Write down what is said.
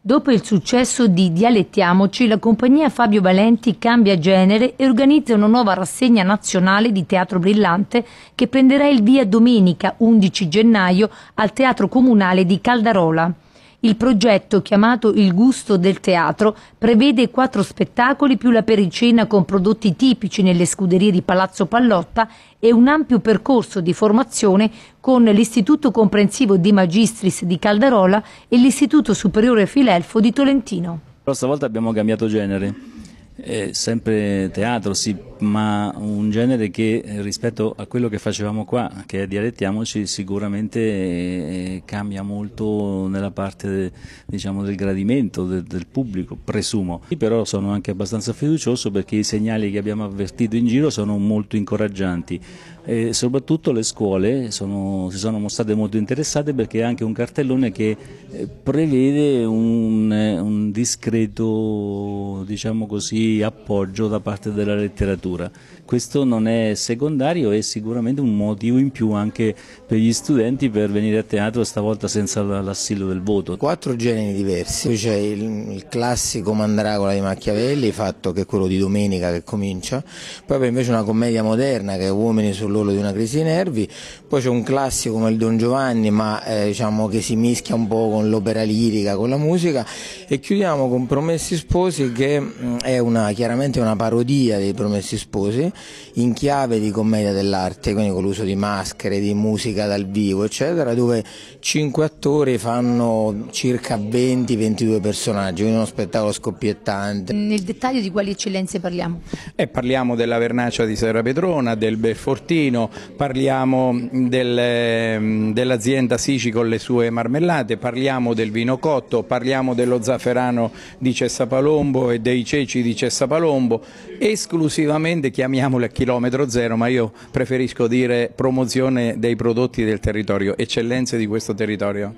Dopo il successo di Dialettiamoci, la compagnia Fabio Valenti cambia genere e organizza una nuova rassegna nazionale di teatro brillante che prenderà il via domenica 11 gennaio al Teatro Comunale di Caldarola. Il progetto, chiamato Il gusto del teatro, prevede quattro spettacoli più la pericena con prodotti tipici nelle scuderie di Palazzo Pallotta e un ampio percorso di formazione con l'Istituto Comprensivo di Magistris di Caldarola e l'Istituto Superiore Filelfo di Tolentino. La prossima volta abbiamo cambiato genere. È sempre teatro, sì, ma un genere che eh, rispetto a quello che facevamo qua, che è Dialettiamoci, sicuramente eh, cambia molto nella parte diciamo, del gradimento del, del pubblico, presumo. Io però sono anche abbastanza fiducioso perché i segnali che abbiamo avvertito in giro sono molto incoraggianti. E soprattutto le scuole sono, si sono mostrate molto interessate perché è anche un cartellone che eh, prevede un, un discreto, diciamo così, appoggio da parte della letteratura. Questo non è secondario è sicuramente un motivo in più anche per gli studenti per venire a teatro stavolta senza l'assillo del voto. Quattro generi diversi, qui c'è il, il, classico Mandragola di Machiavelli, fatto che è quello di domenica che comincia, poi c'è invece una commedia moderna che è Uomini sull'orlo di una crisi di nervi, poi c'è un classico come il Don Giovanni ma eh, diciamo che si mischia un po' con l'opera lirica, con la musica e chiudiamo con Promessi Sposi che mm, è una una, chiaramente una parodia dei Promessi Sposi in chiave di commedia dell'arte, quindi con l'uso di maschere, di musica dal vivo, eccetera, dove cinque attori fanno circa 20-22 personaggi, quindi uno spettacolo scoppiettante. Nel dettaglio di quali eccellenze parliamo? Eh, parliamo della Vernaccia di Serra Petrona, del Belfortino, parliamo del, ehm, dell'azienda Sici con le sue marmellate, parliamo del vino cotto, parliamo dello zafferano di Cessa Palombo e dei ceci di Cessa Francesca Palombo, esclusivamente chiamiamole chilometro zero, ma io preferisco dire promozione dei prodotti del territorio, eccellenze di questo territorio.